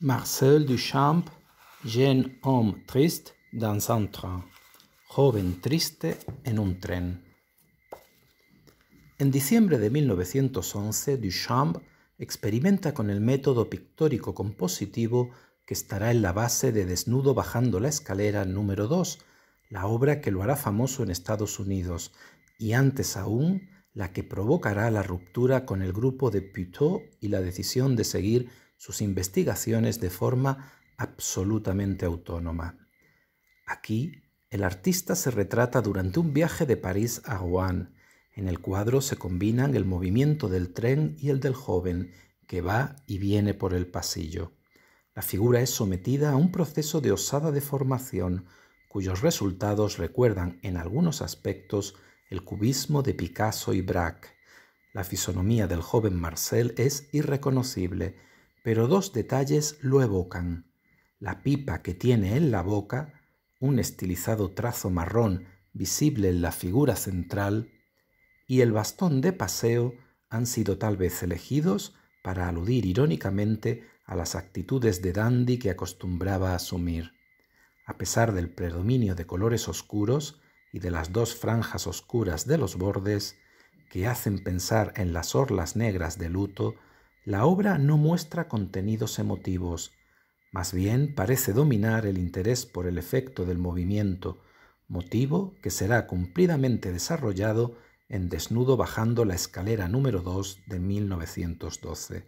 Marcel Duchamp, jeune homme triste dans un joven triste en un tren. En diciembre de 1911, Duchamp experimenta con el método pictórico compositivo que estará en la base de Desnudo bajando la escalera número 2, la obra que lo hará famoso en Estados Unidos y antes aún la que provocará la ruptura con el grupo de Puteau y la decisión de seguir sus investigaciones de forma absolutamente autónoma. Aquí, el artista se retrata durante un viaje de París a Rouen. En el cuadro se combinan el movimiento del tren y el del joven, que va y viene por el pasillo. La figura es sometida a un proceso de osada deformación, cuyos resultados recuerdan en algunos aspectos el cubismo de Picasso y Braque. La fisonomía del joven Marcel es irreconocible, pero dos detalles lo evocan. La pipa que tiene en la boca, un estilizado trazo marrón visible en la figura central, y el bastón de paseo han sido tal vez elegidos para aludir irónicamente a las actitudes de dandy que acostumbraba a asumir. A pesar del predominio de colores oscuros y de las dos franjas oscuras de los bordes, que hacen pensar en las orlas negras de luto la obra no muestra contenidos emotivos, más bien parece dominar el interés por el efecto del movimiento, motivo que será cumplidamente desarrollado en Desnudo bajando la escalera número 2 de 1912.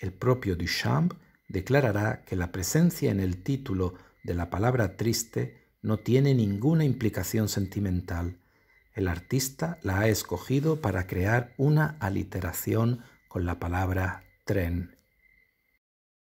El propio Duchamp declarará que la presencia en el título de la palabra triste no tiene ninguna implicación sentimental. El artista la ha escogido para crear una aliteración con la palabra tren